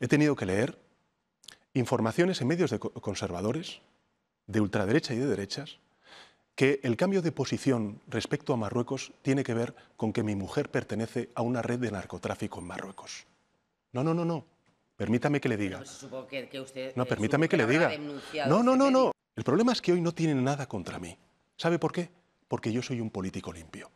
He tenido que leer informaciones en medios conservadores, de ultraderecha y de derechas, que el cambio de posición respecto a Marruecos tiene que ver con que mi mujer pertenece a una red de narcotráfico en Marruecos. No, no, no, no. Permítame que le diga. no, permítame que le diga. No, no, este no, no. El problema es que hoy no tienen nada contra mí. ¿Sabe por qué? Porque yo soy un político limpio.